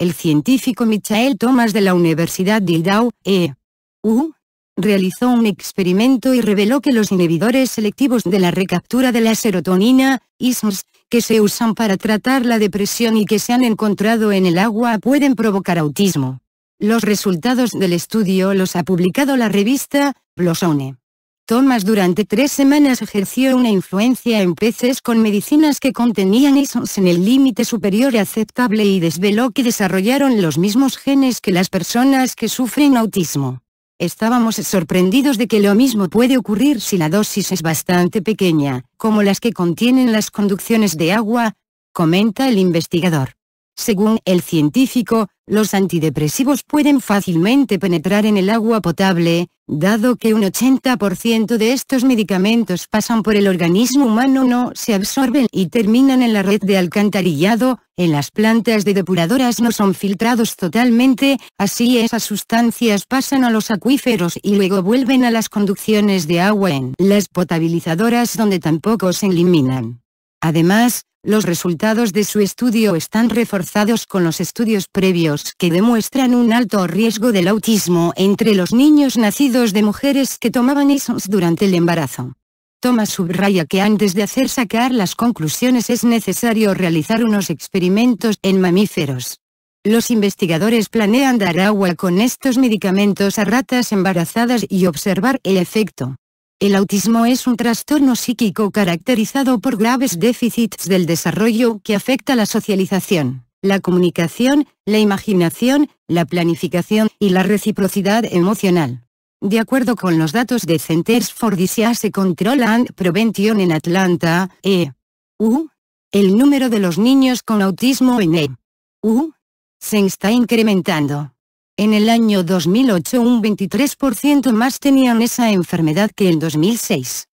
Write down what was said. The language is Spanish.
el científico Michael Thomas de la Universidad de E.U., realizó un experimento y reveló que los inhibidores selectivos de la recaptura de la serotonina, ISMS, que se usan para tratar la depresión y que se han encontrado en el agua pueden provocar autismo. Los resultados del estudio los ha publicado la revista Blosone. Thomas durante tres semanas ejerció una influencia en peces con medicinas que contenían isos en el límite superior aceptable y desveló que desarrollaron los mismos genes que las personas que sufren autismo. Estábamos sorprendidos de que lo mismo puede ocurrir si la dosis es bastante pequeña, como las que contienen las conducciones de agua, comenta el investigador. Según el científico, los antidepresivos pueden fácilmente penetrar en el agua potable, dado que un 80% de estos medicamentos pasan por el organismo humano no se absorben y terminan en la red de alcantarillado, en las plantas de depuradoras no son filtrados totalmente, así esas sustancias pasan a los acuíferos y luego vuelven a las conducciones de agua en las potabilizadoras donde tampoco se eliminan. Además, los resultados de su estudio están reforzados con los estudios previos que demuestran un alto riesgo del autismo entre los niños nacidos de mujeres que tomaban ISOS durante el embarazo. Thomas subraya que antes de hacer sacar las conclusiones es necesario realizar unos experimentos en mamíferos. Los investigadores planean dar agua con estos medicamentos a ratas embarazadas y observar el efecto. El autismo es un trastorno psíquico caracterizado por graves déficits del desarrollo que afecta la socialización, la comunicación, la imaginación, la planificación y la reciprocidad emocional. De acuerdo con los datos de Centers for Disease Control and Prevention en Atlanta, E.U., el número de los niños con autismo en E.U. se está incrementando. En el año 2008 un 23% más tenían esa enfermedad que en 2006.